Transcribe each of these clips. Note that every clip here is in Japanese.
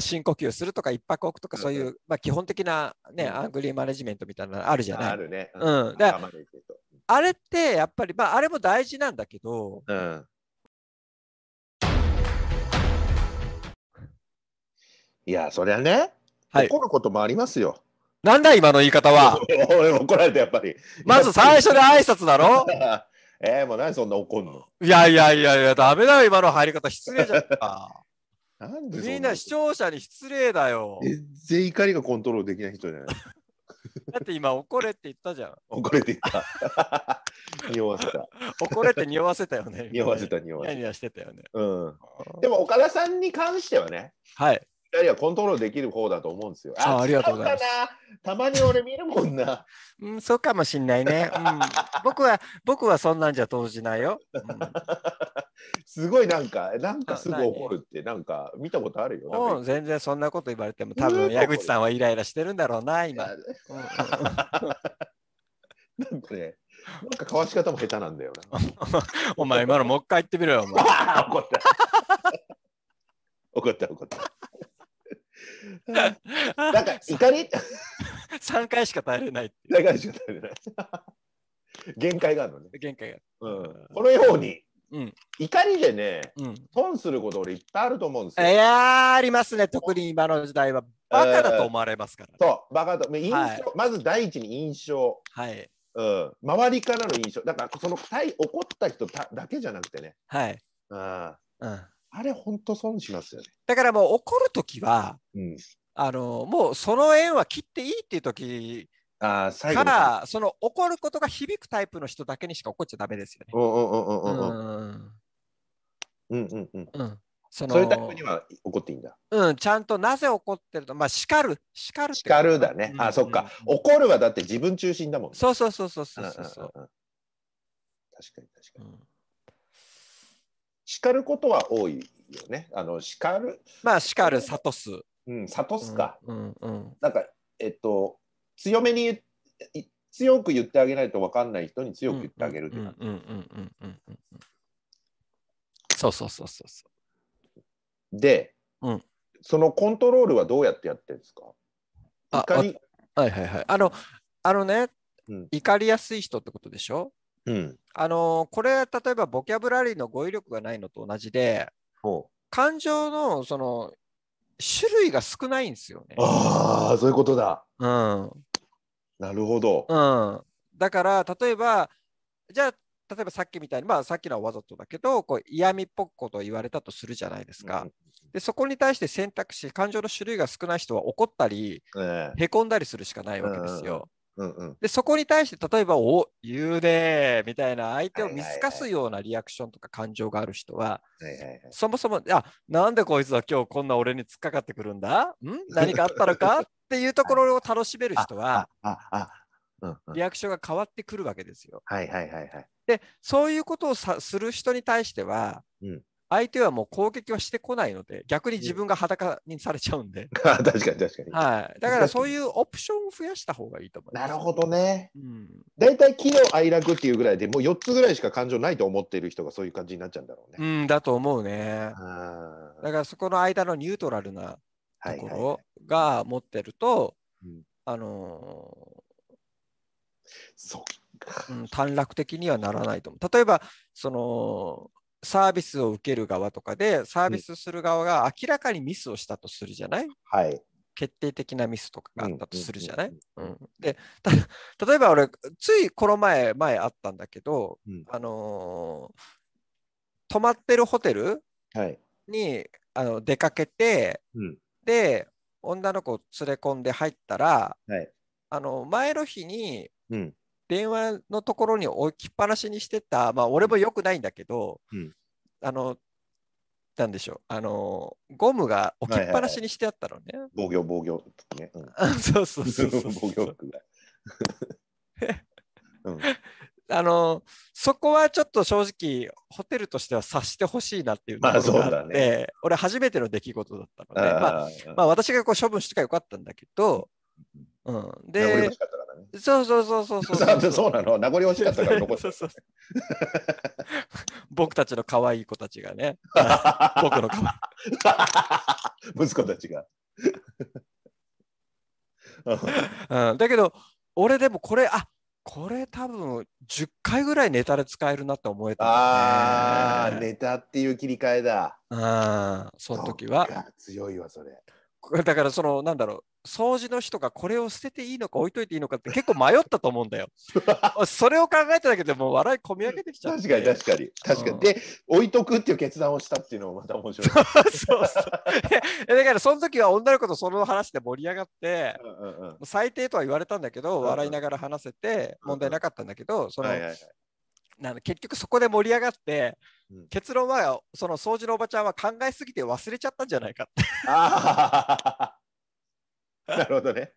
深呼吸するとか一泊置くとかそういう、うん、まあ、基本的な、ね、アングリーマネジメントみたいなのあるじゃないあるね、うん、あれってやっぱり、まあ、あれも大事なんだけど、うん、いやそりゃね、怒ることもありますよなんだ今の言い方は 俺怒られてやっぱりまず最初で挨拶だろ えー、もう何そんな怒んのいやいやいやいやダメだよ今の入り方失礼じゃんかなんでみんな視聴者に失礼だよ。全然怒りがコントロールできない人じゃない。だって今怒れって言ったじゃん。怒れって言った。匂わせた。怒れって匂わせたよね。匂わせた、匂わせた。ニヤしてたよね。うん。でも岡田さんに関してはね、はい。いやいや、コントロールできる方だと思うんですよ。あありがとうございます。たまに俺見るもんな。うん、そうかもしんないね、うん。僕は、僕はそんなんじゃ投じないよ。うん、すごいなんか、なんかすぐ怒るって、なんか見たことあるよ。うん、全然そんなこと言われても、多分矢口さんはイライラしてるんだろうな、今。なんかね。なんかかわし方も下手なんだよな。お前今のもう一回言ってみろよ、お前。怒った。怒った怒った。なんか 怒り ?3 回しか耐えれないってい3回しか耐えれない。限界があるのね。限界がある。うん、このように、うん、怒りでね、うん、損すること俺いっぱいあると思うんですよ。いやありますね、特に今の時代は。バカだと思われますから、ね、そう、バカだと。印象、はい、まず第一に印象。はい。うん、周りからの印象だからその怒った人だけじゃなくてね、はい、あうん、あれ、本当損しますよね。だからもう怒るときは、うん、あのもうその縁は切っていいっていうときから、その怒ることが響くタイプの人だけにしか怒っちゃだめですよね。うんうんうん。うんそそういうタイプには怒っていいんだ。うん、ちゃんとなぜ怒ってると、まあ叱る、叱る叱るだね。ああ、そっか、怒るはだって自分中心だもん、ね。そうそうそうそうそうそう確かに確かに。うん叱ることは多いよね。あの叱る。まあ叱る、諭す。うん、諭すか。うん、うん、なんか、えっと、強めに強く言ってあげないと分かんない人に強く言ってあげるそうそうそうそうそう。で、うん、そのコントロールはどうやってやってるんですか怒りはいはいはい。あの、あのね、うん、怒りやすい人ってことでしょうん、あのこれ例えばボキャブラリーの語彙力がないのと同じで感情のその種類が少ないんですよね。ああそういうことだ。うん、なるほど。うん、だから例えばじゃあ例えばさっきみたいに、まあ、さっきのはわざとだけどこう嫌味っぽくことを言われたとするじゃないですか、うん、でそこに対して選択肢感情の種類が少ない人は怒ったり、えー、へこんだりするしかないわけですよ、うんうん、でそこに対して例えば「お言うね」みたいな相手を見透かすようなリアクションとか感情がある人は,、そもそも「あなんでこいつは今日こんな俺に突っかかってくるんだん 何かあったのか?」っていうところを楽しめる人はリアクションが変わってくるわけですよ。はいはいはいはい、でそういうことをさする人に対しては、うん、相手はもう攻撃はしてこないので、逆に自分が裸にされちゃうんで。確かに確かに。はい。だからそういうオプションを増やした方がいいと思います。なるほどね。うん。大体喜怒哀楽っていうぐらいでもう4つぐらいしか感情ないと思っている人がそういう感じになっちゃうんだろうね。うんだと思うね。だからそこの間のニュートラルなところが持ってると、あのー、そっか、うん、短絡的にはならないと思う。例えばそのサービスを受ける側とかでサービスする側が明らかにミスをしたとするじゃない、うん、はい決定的なミスとかがあったとするじゃない、うん、うん、で 例えば俺ついこの前前あったんだけど、うん、あのー、泊まってるホテルに、はい、あの出かけて、うん、で女の子を連れ込んで入ったら、はい、あの前の日に、うん、電話のところに置きっぱなしにしてた、まあ、俺もよくないんだけど、うん、あの、なんでしょう、あの、ゴムが置きっぱなしにしてあったのね。はいはいはい、防御、防御、ね。うん、そうそうそうそう。防御服が。あのそこはちょっと正直ホテルとしては察してほしいなっていうところがあって、ね、俺初めての出来事だったのでまあ、まあ、私がこう処分してからよかったんだけど、うんうん、で、そうそうそうそうそう そうなの、名残惜しかったから残った、ね。そうそう 僕たちの可愛い子たちがね。僕の可愛い息子たちが。うん、だけど、俺でもこれ、あこれ多分10回ぐらいネタで使えるなって思えた、ね、ああ、ネタっていう切り替えだ。うん、その時は。強いわ、それ。だからそのなんだろう、掃除の人がこれを捨てていいのか置いといていいのかって結構迷ったと思うんだよ。それを考えただけでも笑い込み上げてきちゃう。確かに確かに確かに。で置いとくっていう決断をしたっていうのもまた面白い。そうそうだからその時は女の子とその話で盛り上がって、うんうん最低とは言われたんだけど、笑いながら話せて問題なかったんだけど、その。な結局そこで盛り上がって、うん、結論はその掃除のおばちゃんは考えすぎて忘れちゃったんじゃないかって。なるほどね。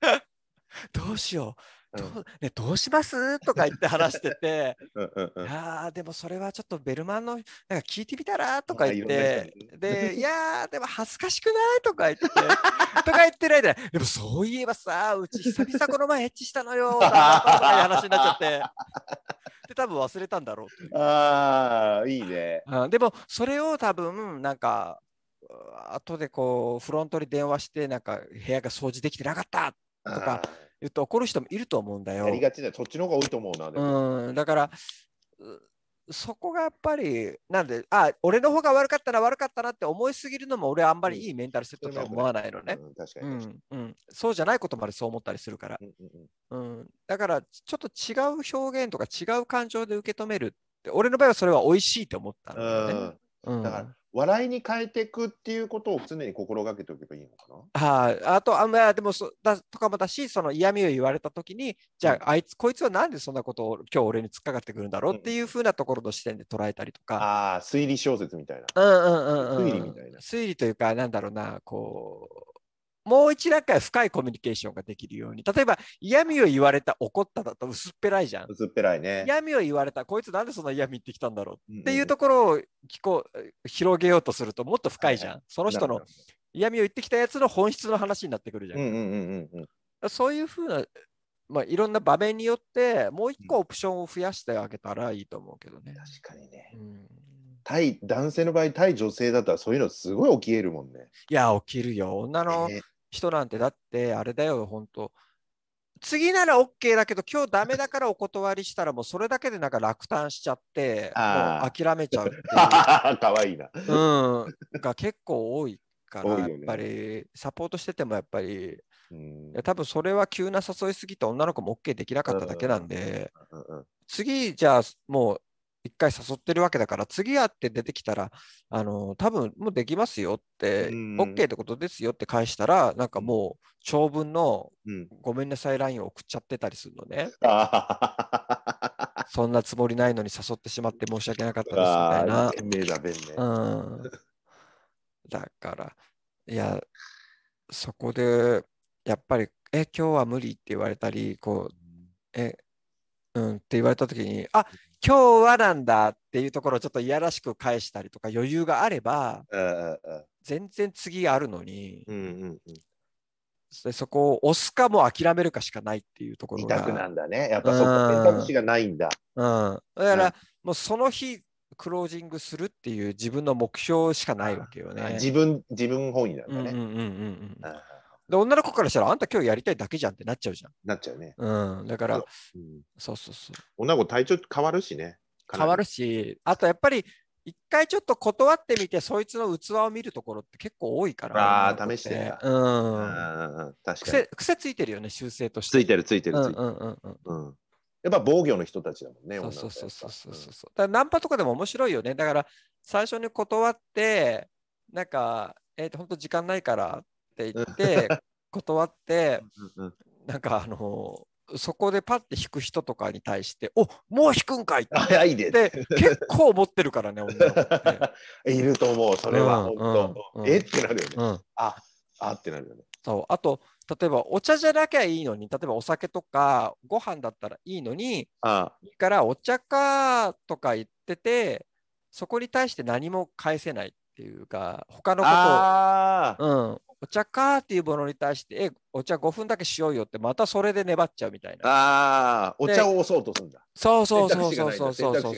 どうしよう。どうね、どうしますとか言って話してて、うあでもそれはちょっとベルマンのなんか聞いてみたらとか言って、でいやでも恥ずかしくないとか言って、とか言ってないで、でもそういえばさ、うち久々この前エッチしたのよとか話になっちゃって、で多分忘れたんだろうああ、いいね、でもそれを多分なんか後でこうフロントに電話してなんか部屋が掃除できてなかったとか言うと怒る人もいると思うんだよ。ありがちだそっちの方が多いと思うな。うんだからそこがやっぱりなんであ俺の方が悪かったな悪かったなって思いすぎるのも俺はあんまりいいメンタルセットとは思わないのね。そうじゃないことまでそう思ったりするから。うん、だからちょっと違う表現とか違う感情で受け止めるって俺の場合はそれは美味しいと思ったんだよね。うん、だから笑いに変えていくっていうことを常に心がけておけばいいのかな。はい、あとあのでもそだとかもだしその嫌味を言われた時にじゃあ、うん、あいつこいつはなんでそんなことを今日俺に突っかかってくるんだろうっていうふうなところの視点で捉えたりとか。うん、ああ推理小説みたいな。うんうんうん、うん、推理みたいな。推理というかなんだろうなこう。もう一段階深いコミュニケーションができるように。例えば、嫌味を言われた、怒っただと薄っぺらいじゃん。薄っぺらいね。嫌味を言われた、こいつなんでそんな嫌味言ってきたんだろう、うんっていうところを聞こう広げようとすると、もっと深いじゃん。はいその人の嫌味を言ってきたやつの本質の話になってくるじゃん。んうんうんうん、そういうふうな、まあ、いろんな場面によって、もう一個オプションを増やしてあげたらいいと思うけどね。確かにね。うん対男性の場合対女性だったらそういうのすごい起きえるもんね。いや起きるよ。女の人なんてだってあれだよ、本当次なら OK だけど、今日ダメだからお断りしたら、もうそれだけでなんか落胆しちゃって、もう諦めちゃうっいう。かわいいな。うん。が結構多いから、ね、やっぱりサポートしててもやっぱり、多分それは急な誘いすぎて女の子も OK できなかっただけなんで、次じゃあもう一回誘ってるわけだから次会って出てきたらあの多分もうできますよって、うん、OK ってことですよって返したらなんかもう長文の、ごめんなさいラインを送っちゃってたりするのね そんなつもりないのに誘ってしまって申し訳なかったですみたいなだうん、だからいやそこでやっぱり「え今日は無理」って言われたりこう「えうんって言われた時にあ今日はなんだっていうところをちょっといやらしく返したりとか余裕があれば全然次あるのに、うんうんうん、そこを押すかも諦めるかしかないっていうところが。なんだね。やっぱそこ選択肢がないんだ。うん、だから、うん、もうその日クロージングするっていう自分の目標しかないわけよね。自分自分本位なんだね。うんうんうんうん、で、女の子からしたら、あんた今日やりたいだけじゃんってなっちゃうじゃん。なっちゃうね。うん、だから、うん、そうそうそう。女の子体調変わるしね。変わるし、あとやっぱり、一回ちょっと断ってみて、そいつの器を見るところって結構多いから。ああ、試してうん。確かに癖。癖ついてるよね、修正として。ついてる、ついてる、ついてる。うんうんうんうん。うんやっぱ防御の人たちだもんね、そうそうそうそうそうそう。うん、だナンパとかでも面白いよね。だから最初に断って、なんか、えっ、ー、と、本当時間ないからって言って、断って、なんかあのそこでパッて引く人とかに対して「おもう引くんかい!」って早いで結構持ってるからね いると思うそれは、本当、うん、えってなるよね、うん、ああってなるよねそうあと例えばお茶じゃなきゃいいのに例えばお酒とかご飯だったらいいのにああからお茶かとか言っててそこに対して何も返せないっていうか他のことを、うん、お茶かっていうものに対して、え、お茶5分だけしようよって、またそれで粘っちゃうみたいな。ああ、お茶を押そうとするんだ。そうそうそうそうそうそうそう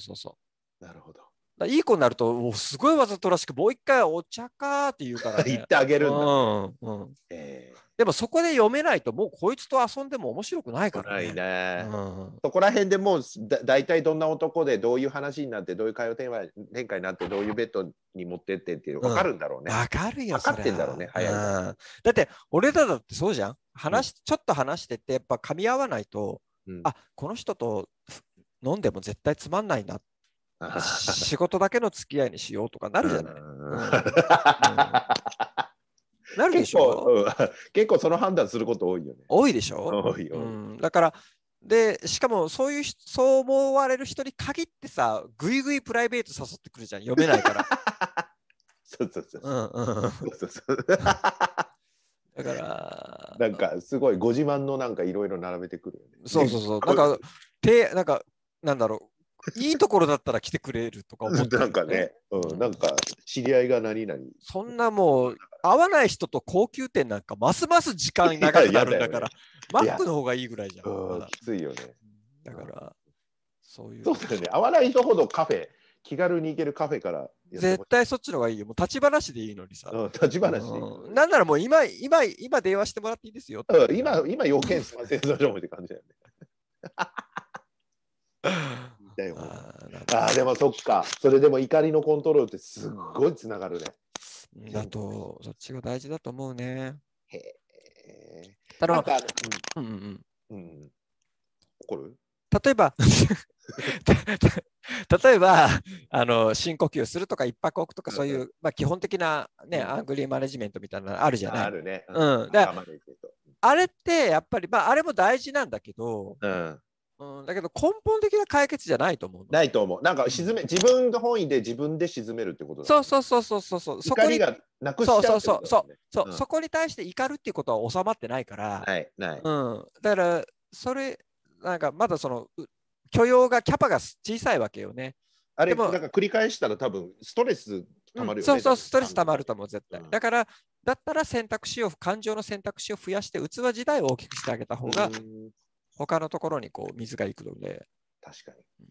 そうそうなるほど。いい子になると、もうすごいわざとらしく、もう一回お茶かって言うから、ね、言ってあげるんだ。うんうん、えーでもそこで読めないともうこいつと遊んでも面白くないからね。ないね、うん、そこら辺でもうだ大体どんな男でどういう話になってどういう会話展開になってどういうベッドに持ってってっていう分かるんだろうね。うん、分かるよ分かってんだろうね早い、うん、だって俺らだってそうじゃん話、ちょっと話しててやっぱ噛み合わないと、うん、あこの人と飲んでも絶対つまんないな 仕事だけの付き合いにしようとかなるじゃない。うんうん、なるでしょ結構,、うん、結構その判断すること多いよね。多いでしょ多い、うん、だからでしかもそういうそう思われる人に限ってさぐいぐいプライベート誘ってくるじゃん読めないから。そうそうそう。うんそうそう だからなんかすごいご自慢のなんかいろいろ並べてくるよね。そうそうそう。なんかてなんかなんだろう。いいところだったら来てくれるとか思って、ね、なんかね、うん、なんか知り合いが何々。そんなもう合わない人と高級店なんかますます時間長くなるんだから、ね、マックの方がいいぐらいじゃん。きついよね。だから、そういう。そうですね。合わない人ほどカフェ、気軽に行けるカフェから絶対そっちの方がいいよ。もう立ち話でいいのにさ。うん、立ち話でいい、うん。なんならもう今、今、今電話してもらっていいですよ。うん、今、今、要件すません、情って感じだよね。だ よああ、でもそっか。それでも怒りのコントロールってすっごいつながるね。だと、そっちが大事だと思うね。へえ。ただ、うんうんうん。うん、怒る例えば 例えばあの深呼吸するとか一泊置くとかそういう、うん、まあ、基本的な、ね、アングリーマネジメントみたいなのあるじゃないあるね、うん、だあれってやっぱり、まあ、あれも大事なんだけど、ううん、だけど根本的な解決じゃないと思う。ないと思う。なんか沈め、自分の本意で自分で沈めるってことだ、ね、そうそうそうそうそう。怒りがなくしちゃう、ね、そうそうそうう、ん、そこに対して怒るっていうことは収まってないから。ない、ない。うん。だから、それ、なんかまだその、許容が、キャパが小さいわけよね。あれ、もなんか繰り返したら多分、ストレス溜まるよね、うん、そうそう、ストレス溜まると思う、絶対。うん、だから、だったら選択肢を、感情の選択肢を増やして、器自体を大きくしてあげた方が他のところにこう水が行くので。確かに。うん、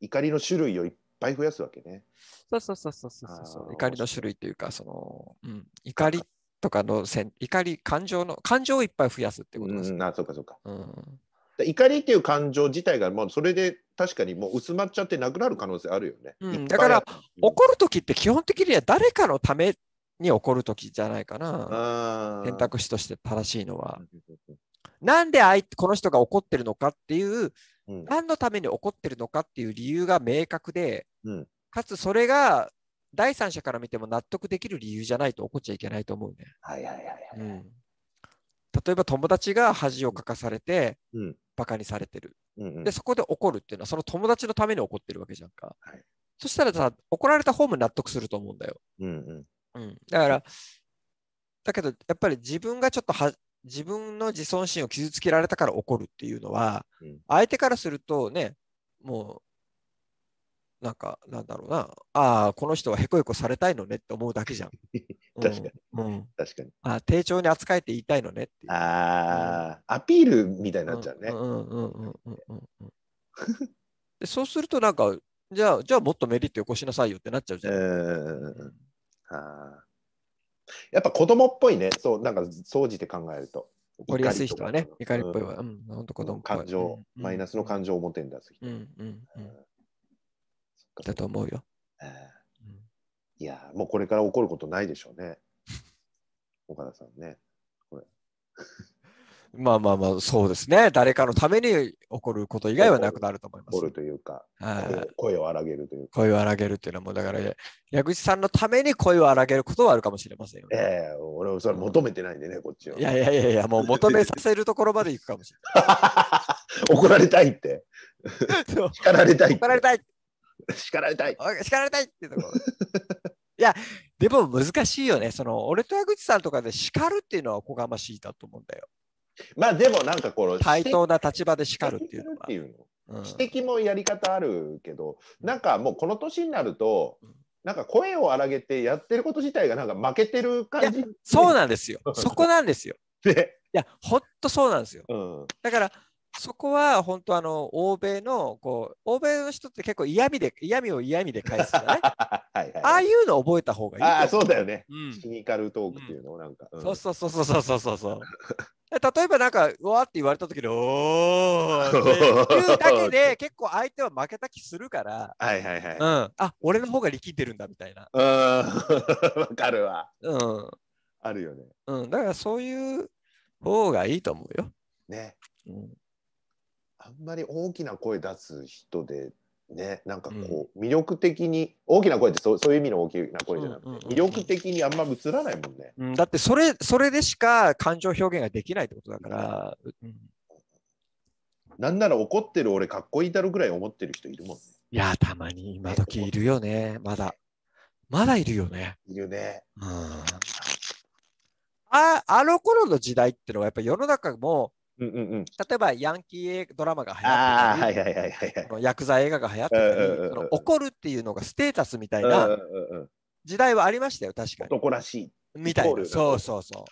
怒りの種類をいっぱい増やすわけね。そうそうそうそうそうそう。怒りの種類というか、その、うん、怒りとかのせん怒り、感情の、感情をいっぱい増やすってことです、ね。あ、そうかそうか。うん、怒りっていう感情自体が、もうそれで確かにもう薄まっちゃってなくなる可能性あるよね。うん、だから、怒るときって基本的には誰かのために怒るときじゃないかな。選択肢として正しいのは。なんでこの人が怒ってるのかっていう、うん、何のために怒ってるのかっていう理由が明確で、うん、かつそれが第三者から見ても納得できる理由じゃないと怒っちゃいけないと思うね。例えば友達が恥をかかされて、うん、バカにされてる、うんうん、で。そこで怒るっていうのはその友達のために怒ってるわけじゃんか。はい、そしたらさ怒られた方も納得すると思うんだよ。うん、だからだけどやっぱり自分がちょっとは自分の自尊心を傷つけられたから怒るっていうのは、うん、相手からするとね、もう、なんか、なんだろうな、ああ、この人はへこへこされたいのねって思うだけじゃん。確かに。うん、確かに。あ丁重に扱えて言いたいのねってああ、アピールみたいになっちゃうね。でそうすると、なんか、じゃあ、じゃあもっとメリットよこしなさいよってなっちゃうじゃん。うん。はあ。やっぱ子供っぽいね、そう、なんか総じて考えると。怒りやすい人はね、怒りっぽいわ。うん、うん、本当子供感情、マイナスの感情を表に出す人。うん、だと思うよ。いや、もうこれから怒ることないでしょうね。岡田さんね。これ。まあまあまあ、そうですね。誰かのために起こること以外はなくなると思います。起こるというか、声を荒げるというか。声を荒げるっていうのはもだから、矢口さんのために声を荒げることはあるかもしれませんよ、ね。ええー、俺はそれ求めてないんでね、こっちは。いやいやいやいや、もう求めさせるところまでいくかもしれない。怒られたいって。叱られたい。怒られたい。叱られたい。叱られたいってところ。いや、でも難しいよね。その、俺と矢口さんとかで叱るっていうのはおこがましいだと思うんだよ。まあでもなんかこの対等な立場で叱るっていうのは。指摘もやり方あるけど、うん、なんかもうこの年になると、なんか声を荒げてやってること自体がなんか負けてる感じ。そうなんですよ。そこなんですよ。で、いや、本当そうなんですよ。うん、だから、そこは本当あの欧米のこう欧米の人って結構嫌味で嫌味を嫌味で返すじゃな いはい、ああいうの覚えた方がいいああそうだよね、うん、シニカルトークっていうのをなんか、そうそうそうそうそうそうそう例えばなんか、うわって言われた時に、おーって 言うだけで、結構相手は負けた気するから、はいはいはい。うん、あ、俺の方が力んでるんだみたいな。うん、わかるわ。うん。あるよね。うん、だからそういう方がいいと思うよ。ね。うん、あんまり大きな声出す人でね、なんかこう、魅力的に大きな声ってそうそういう意味の大きな声じゃなくて、うんうんうん、魅力的にあんま映らないもんね、うん、だってそれそれでしか感情表現ができないってことだから、うん、なんなら怒ってる俺かっこいいだろぐらい思ってる人いるもんねいやたまに今時いるよね、ね、まだまだいるよねいるねうんああの頃の時代ってのはやっぱ世の中もうんうんうん、例えばヤンキードラマが流行ってたり、薬剤映画が流行ったり、その怒るっていうのがステータスみたいな時代はありましたよ、確かに。男らしい。みたいな。そうそうそ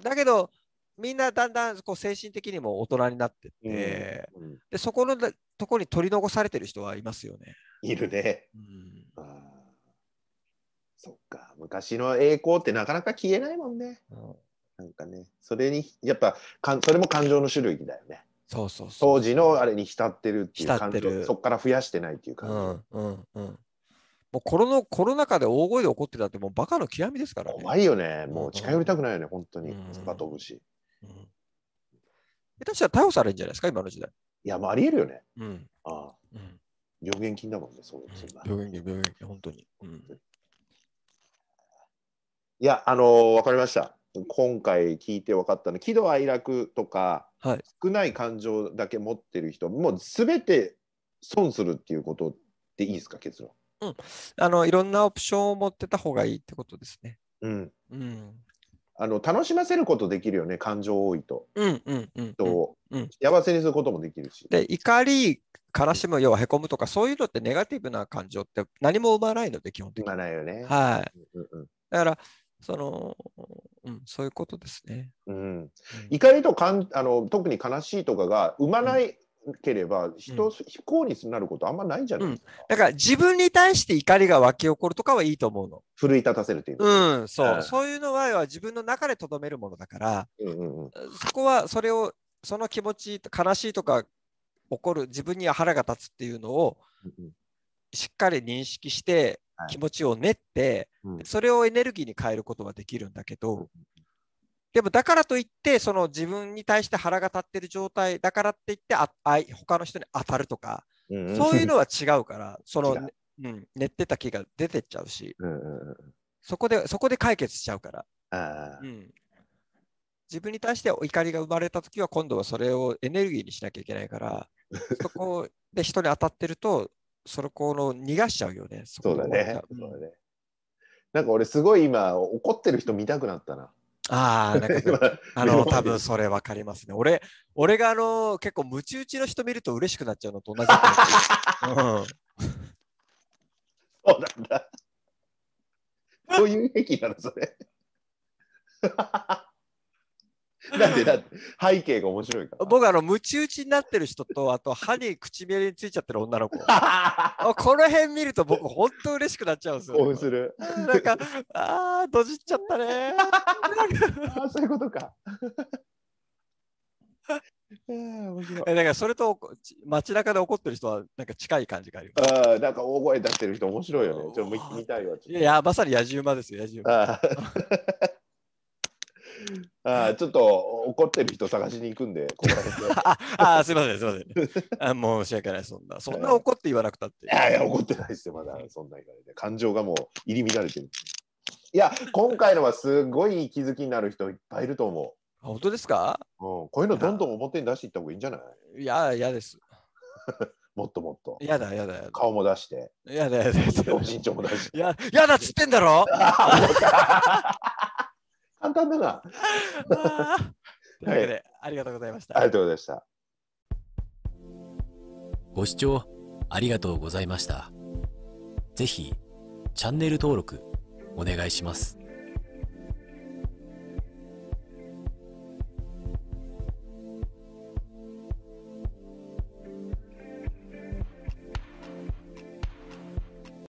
う。だけど、みんなだんだんこう精神的にも大人になってって、うんうん、でそこのとこに取り残されてる人はいますよね。いるね。うん、あそっか、昔の栄光ってなかなか消えないもんね。うんなんかね、それに、やっぱかん、それも感情の種類だよね。そうそうそう当時のあれに浸ってるっていう感浸ってるそこから増やしてないっていうう感んうんうん。もうコロナコロナ禍で大声で怒ってたってもうバカの極みですからね。怖いよね、もう近寄りたくないよね、本当にうん、スパ飛ぶし。うん下手したら逮捕されるんじゃないですか、今の時代。いや、もうありえるよね。うん。ああうん。病原菌だもんね、そういうな病菌、病院本当に。うん。いや、あのーわかりました。今回聞いて分かったの喜怒哀楽とか、はい、少ない感情だけ持ってる人もう全て損するっていうことでいいですか結論、うん、あのいろんなオプションを持ってた方がいいってことですね。うん、うん、あの楽しませることできるよね感情多いと。うんうんうん、と、うん、幸せにすることもできるし。で怒り悲しむ要はへこむとかそういうのってネガティブな感情って何も生まないので基本的に。生まないよね。はい、うんうん、だからその、うん、そういうことですね。うん、怒りとかんあの特に悲しいとかが生まないければ、うん、人不になることあんまないじゃない、うん、だから自分に対して怒りが湧き起こるとかはいいと思うの。奮い立たせるという。うん、そう、そういうのは自分の中でとどめるものだから、うんうんうん、そこはそれをその気持ち悲しいとか起こる自分には腹が立つっていうのを、しっかり認識して気持ちを練って、それをエネルギーに変えることはできるんだけど、でもだからといって、その自分に対して腹が立ってる状態だからって言ってああ他の人に当たるとか、そういうのは違うから、その、うん、寝てた気が出てっちゃうし、そこで、そこで解決しちゃうから。うん、自分に対して怒りが生まれた時は、今度はそれをエネルギーにしなきゃいけないから、そこで人に当たってると、そのこの逃がしちゃうよね。そそうだね。そうだねなんか俺すごい今怒ってる人見たくなったな。ああ、なんか、あの、多分それ分かりますね。俺、俺があの、結構、ムチ打ちの人見ると嬉しくなっちゃうのと同じ。うん、そうなんだ。そういう癖なの、それ。なんでだって背景が面白いから僕あのむち打ちになってる人とあと歯に唇についちゃってる女の子 この辺見ると僕本当嬉しくなっちゃうんですよ興奮するなんかああ、どじっちゃったね そういうことかえなんかそれと街中で怒ってる人はなんか近い感じがあるあなんか大声出してる人面白いよね。ちょっと見たいわ。いやまさに野獣馬ですよ、野獣馬。あちょっと怒ってる人探しに行くんで、ここで。あ あ、すみません、すみません。あ申し訳ない、そんな。そんな怒って言わなくたって。いやいや、怒ってないですよ、まだ。そんな言われて。感情がもう入り乱れてる。いや、今回のはすごい気づきになる人いっぱいいると思う。本当ですか、うん、こういうのどんどん表に出していった方がいいんじゃないいや、嫌です。もっともっと。嫌だ嫌だ顔も出して。嫌だやだや 身長も出して。ややだっつってんだろ簡単だな。というわけで、はい、ありがとうございました。ありがとうございました。ご視聴ありがとうございました。ぜひ、チャンネル登録お願いします。